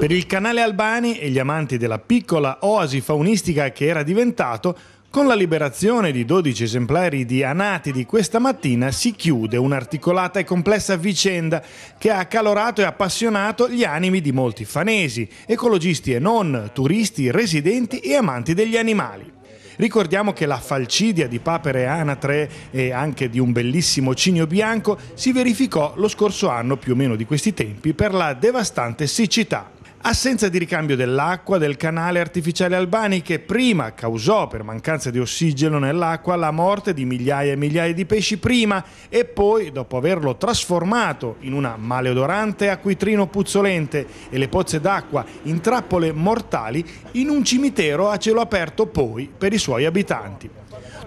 Per il canale Albani e gli amanti della piccola oasi faunistica che era diventato, con la liberazione di 12 esemplari di anati di questa mattina si chiude un'articolata e complessa vicenda che ha accalorato e appassionato gli animi di molti fanesi, ecologisti e non, turisti, residenti e amanti degli animali. Ricordiamo che la falcidia di papere anatre e anche di un bellissimo cigno bianco si verificò lo scorso anno più o meno di questi tempi per la devastante siccità. Assenza di ricambio dell'acqua del canale artificiale Albani che prima causò per mancanza di ossigeno nell'acqua la morte di migliaia e migliaia di pesci prima e poi dopo averlo trasformato in una maleodorante acquitrino puzzolente e le pozze d'acqua in trappole mortali in un cimitero a cielo aperto poi per i suoi abitanti.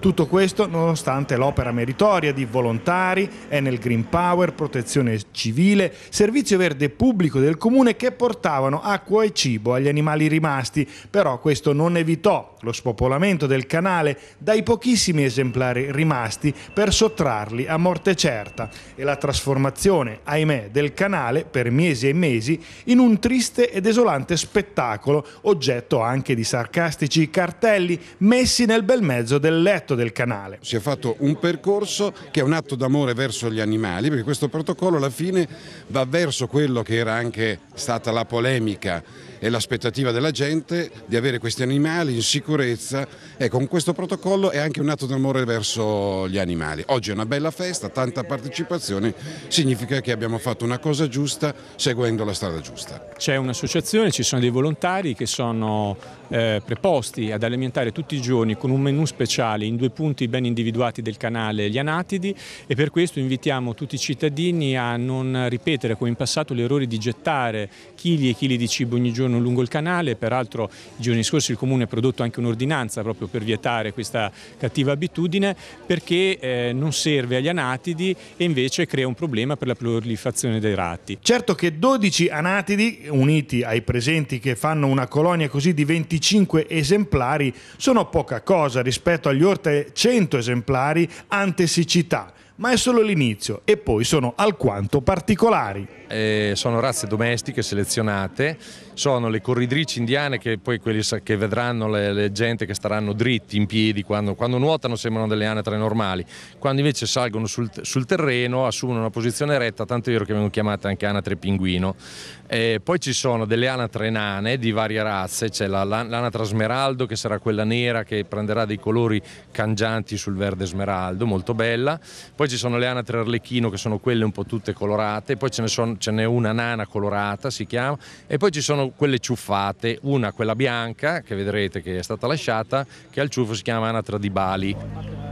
Tutto questo nonostante l'opera meritoria di volontari, Enel Green Power, protezione civile, servizio verde pubblico del comune che portavano acqua e cibo agli animali rimasti, però questo non evitò lo spopolamento del canale dai pochissimi esemplari rimasti per sottrarli a morte certa e la trasformazione, ahimè, del canale per mesi e mesi in un triste e desolante spettacolo, oggetto anche di sarcastici cartelli messi nel bel mezzo del letto progetto del canale. Si è fatto un percorso che è un atto d'amore verso gli animali, perché questo protocollo alla fine va verso quello che era anche stata la polemica e l'aspettativa della gente di avere questi animali in sicurezza. e ecco, con questo protocollo è anche un atto d'amore verso gli animali. Oggi è una bella festa, tanta partecipazione, significa che abbiamo fatto una cosa giusta seguendo la strada giusta. C'è un'associazione, ci sono dei volontari che sono eh, preposti ad alimentare tutti i giorni con un menù speciale in due due punti ben individuati del canale gli anatidi e per questo invitiamo tutti i cittadini a non ripetere come in passato l'errore di gettare chili e chili di cibo ogni giorno lungo il canale, peraltro i giorni scorsi il Comune ha prodotto anche un'ordinanza proprio per vietare questa cattiva abitudine perché eh, non serve agli anatidi e invece crea un problema per la prolifazione dei ratti. Certo che 12 anatidi uniti ai presenti che fanno una colonia così di 25 esemplari sono poca cosa rispetto agli orti 100 esemplari ante siccità ma è solo l'inizio e poi sono alquanto particolari. Eh, sono razze domestiche selezionate, sono le corridrici indiane che poi quelli che vedranno le, le gente che staranno dritti in piedi quando, quando, nuotano sembrano delle anatre normali, quando invece salgono sul, sul, terreno assumono una posizione retta, tanto è vero che vengono chiamate anche anatre pinguino. Eh, poi ci sono delle anatre nane di varie razze, c'è la, l'anatra smeraldo che sarà quella nera che prenderà dei colori cangianti sul verde smeraldo, molto bella. Poi poi ci sono le anatre arlecchino che sono quelle un po' tutte colorate, poi ce, ne n'è una nana colorata si chiama e poi ci sono quelle ciuffate, una quella bianca che vedrete che è stata lasciata che al ciuffo si chiama anatra di Bali.